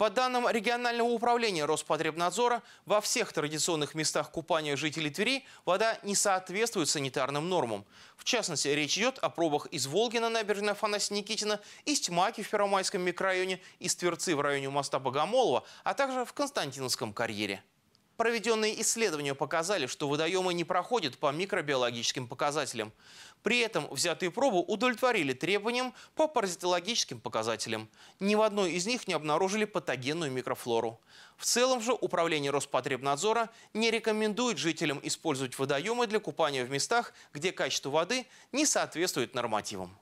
По данным регионального управления Роспотребнадзора, во всех традиционных местах купания жителей Твери вода не соответствует санитарным нормам. В частности, речь идет о пробах из Волги на набережной Афанасия Никитина, из Тьмаки в Первомайском микрорайоне, из Тверцы в районе моста Богомолова, а также в Константиновском карьере. Проведенные исследования показали, что водоемы не проходят по микробиологическим показателям. При этом взятые пробы удовлетворили требованиям по паразитологическим показателям. Ни в одной из них не обнаружили патогенную микрофлору. В целом же Управление Роспотребнадзора не рекомендует жителям использовать водоемы для купания в местах, где качество воды не соответствует нормативам.